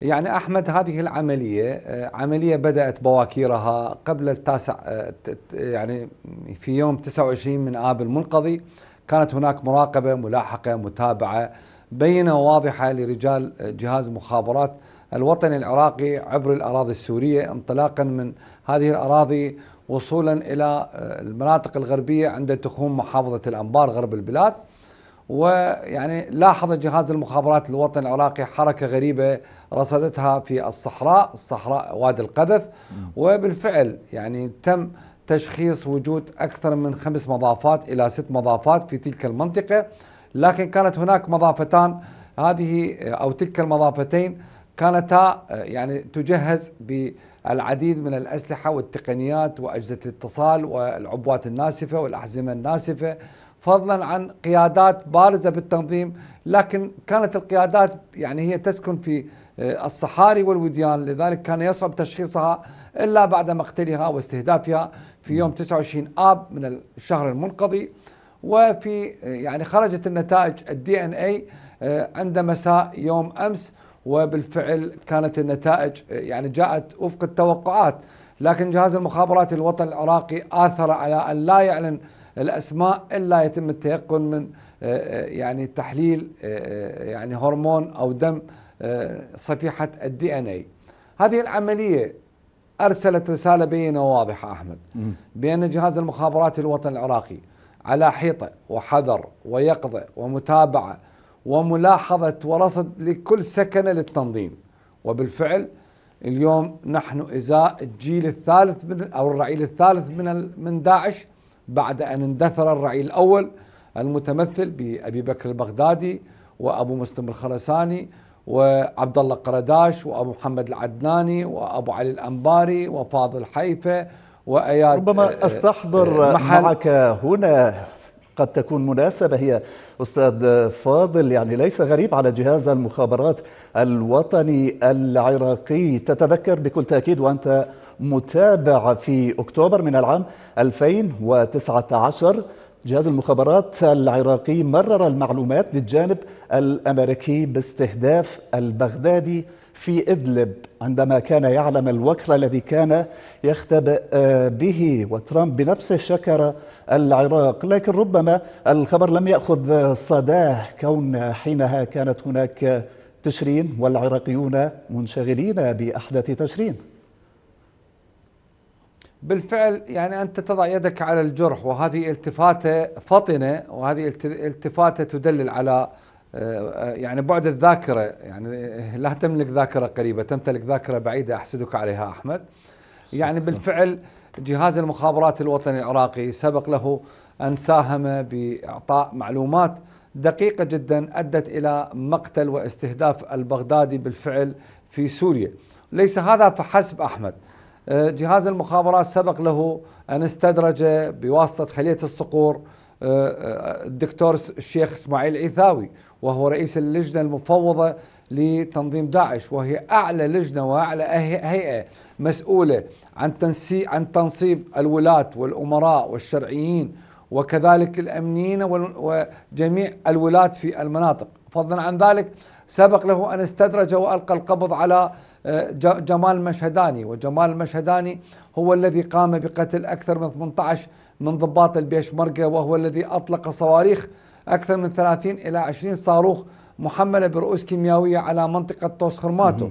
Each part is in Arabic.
يعني احمد هذه العمليه آه، عمليه بدات بواكيرها قبل التاسع آه، يعني في يوم 29 من اب المنقضي كانت هناك مراقبه ملاحقه متابعه بينه واضحه لرجال آه، جهاز مخابرات الوطني العراقي عبر الاراضي السوريه انطلاقا من هذه الاراضي وصولا الى المناطق الغربيه عند تخوم محافظه الانبار غرب البلاد ويعني لاحظ جهاز المخابرات الوطني العراقي حركة غريبة رصدتها في الصحراء الصحراء وادي القذف وبالفعل يعني تم تشخيص وجود أكثر من خمس مضافات إلى ست مضافات في تلك المنطقة لكن كانت هناك مضافتان هذه أو تلك المضافتين كانتا آه، يعني تجهز بالعديد من الأسلحة والتقنيات وأجهزة الاتصال والعبوات الناسفة والأحزمة الناسفة فضلا عن قيادات بارزه بالتنظيم لكن كانت القيادات يعني هي تسكن في آه، الصحاري والوديان لذلك كان يصعب تشخيصها الا بعد مقتلها واستهدافها في يوم 29 نعم. اب من الشهر المنقضي وفي آه، يعني خرجت النتائج الدي ان اي آه، عند مساء يوم امس وبالفعل كانت النتائج يعني جاءت وفق التوقعات لكن جهاز المخابرات الوطني العراقي آثر على أن لا يعلن الاسماء الا يتم التيقن من آه، آه، يعني تحليل آه، يعني هرمون او دم صفيحه الدي ان اي هذه العمليه ارسلت رساله بينه واضحه احمد بان جهاز المخابرات الوطني العراقي على حيطه وحذر ويقظه ومتابعه وملاحظه ورصد لكل سكنه للتنظيم وبالفعل اليوم نحن ازاء الجيل الثالث من او الرعيل الثالث من من داعش بعد أن اندثر الرعي الأول المتمثل بأبي بكر البغدادي وأبو مسلم الخرساني وعبد الله قرداش وأبو محمد العدناني وأبو علي الأنباري وفاضل حيفا وأياد ربما آه، أستحضر آه، معك هنا قد تكون مناسبة هي أستاذ فاضل يعني ليس غريب على جهاز المخابرات الوطني العراقي تتذكر بكل تأكيد وأنت متابع في أكتوبر من العام 2019 جهاز المخابرات العراقي مرر المعلومات للجانب الأمريكي باستهداف البغدادي في إدلب عندما كان يعلم الوكر الذي كان يختبئ آه، به وترامب بنفسه شكر العراق لكن ربما الخبر لم يأخذ صداه كون حينها كانت هناك تشرين والعراقيون منشغلين بأحداث تشرين بالفعل يعني أنت تضع يدك على الجرح وهذه التفاتة فطنة وهذه التفاتة تدلل على آه، يعني بعد الذاكره يعني لا تملك ذاكره قريبه تمتلك ذاكره بعيده احسدك عليها احمد يعني بالفعل جهاز المخابرات الوطني العراقي سبق له ان ساهم باعطاء معلومات دقيقه جدا ادت الى مقتل واستهداف البغدادي بالفعل في سوريا ليس هذا فحسب احمد آه، جهاز المخابرات سبق له ان استدرج بواسطه خليه الصقور آه، الدكتور الشيخ اسماعيل عيثاوي وهو رئيس اللجنة المفوضة لتنظيم داعش وهي أعلى لجنة وأعلى هيئة مسؤولة عن تنسي عن تنصيب الولاة والأمراء والشرعيين وكذلك الأمنيين وجميع الولاة في المناطق فضلا عن ذلك سبق له أن استدرج وألقى القبض على آه، جمال مشهداني وجمال المشهداني هو الذي قام بقتل أكثر من 18 من ضباط البيشمركة وهو الذي أطلق صواريخ أكثر من 30 إلى 20 صاروخ محملة برؤوس كيميائية على منطقة طوس خرماتو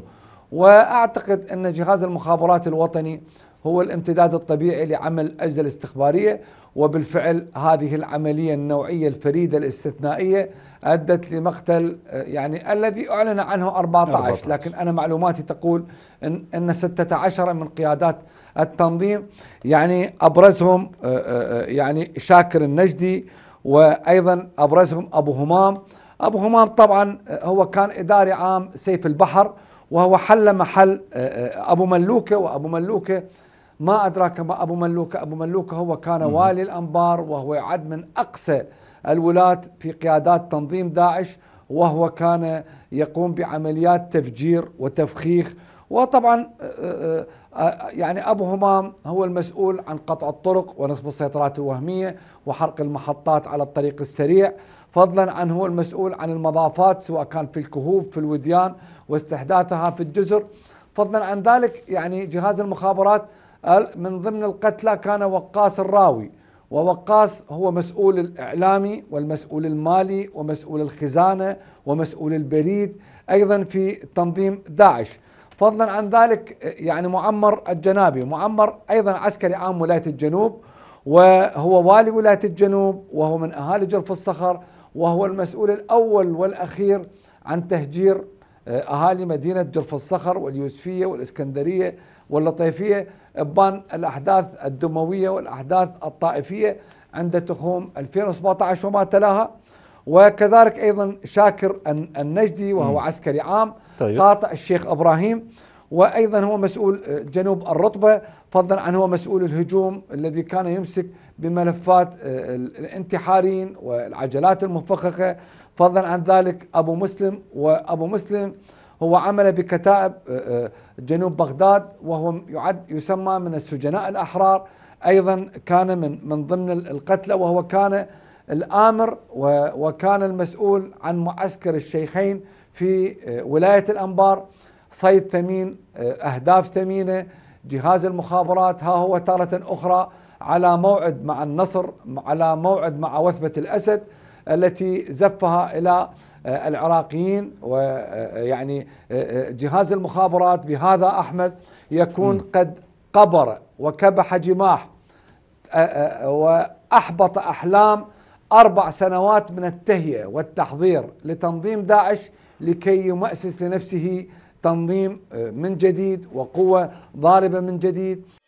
وأعتقد أن جهاز المخابرات الوطني هو الامتداد الطبيعي لعمل الأجهزة الاستخبارية وبالفعل هذه العملية النوعية الفريدة الاستثنائية أدت لمقتل يعني الذي أعلن عنه 14, 14. لكن أنا معلوماتي تقول أن, أن 16 من قيادات التنظيم يعني أبرزهم آه، آه، آه، يعني شاكر النجدي وايضا ابرزهم ابو همام ابو همام طبعا آه، هو كان اداري عام سيف البحر وهو حل محل آه، آه، ابو ملوكه وابو ملوكه ما ادراك ما ابو ملوكه ابو ملوكه هو كان والي الانبار وهو يعد من اقسى الولاة في قيادات تنظيم داعش وهو كان يقوم بعمليات تفجير وتفخيخ وطبعا آه، آه، آه، يعني أبو همام هو المسؤول عن قطع الطرق ونصب السيطرات الوهمية وحرق المحطات على الطريق السريع فضلا عن هو المسؤول عن المضافات سواء كان في الكهوف في الوديان واستحداثها في الجزر فضلا عن ذلك يعني جهاز المخابرات من ضمن القتلى كان وقاص الراوي ووقاص هو مسؤول الإعلامي والمسؤول المالي ومسؤول الخزانة ومسؤول البريد أيضا في تنظيم داعش فضلا عن ذلك يعني معمر الجنابي معمر أيضا عسكري عام ولاية الجنوب وهو والي ولاية الجنوب وهو من أهالي جرف الصخر وهو المسؤول الأول والأخير عن تهجير آه، أهالي مدينة جرف الصخر واليوسفية والإسكندرية واللطيفية ابان الأحداث الدموية والأحداث الطائفية عند تخوم 2017 وما تلاها وكذلك أيضا شاكر النجدي وهو عسكري عام طيب. قاطع الشيخ ابراهيم وايضا هو مسؤول آه، جنوب الرطبه فضلا عن هو مسؤول الهجوم الذي كان يمسك بملفات آه، الانتحارين والعجلات المفخخه فضلا عن ذلك ابو مسلم وابو مسلم هو عمل بكتائب آه، جنوب بغداد وهو يعد يسمى من السجناء الاحرار ايضا كان من من ضمن القتلى وهو كان الامر وكان المسؤول عن معسكر الشيخين في آه، ولاية الأنبار صيد ثمين آه، أهداف ثمينة جهاز المخابرات ها هو تارة أخرى على موعد مع النصر على موعد مع وثبة الأسد التي زفها إلى آه، العراقيين ويعني جهاز المخابرات بهذا أحمد يكون قد قبر وكبح جماح وأحبط أحلام أربع سنوات من التهيئة والتحضير لتنظيم داعش لكي يؤسس لنفسه تنظيم آه، من جديد وقوة ضاربة من جديد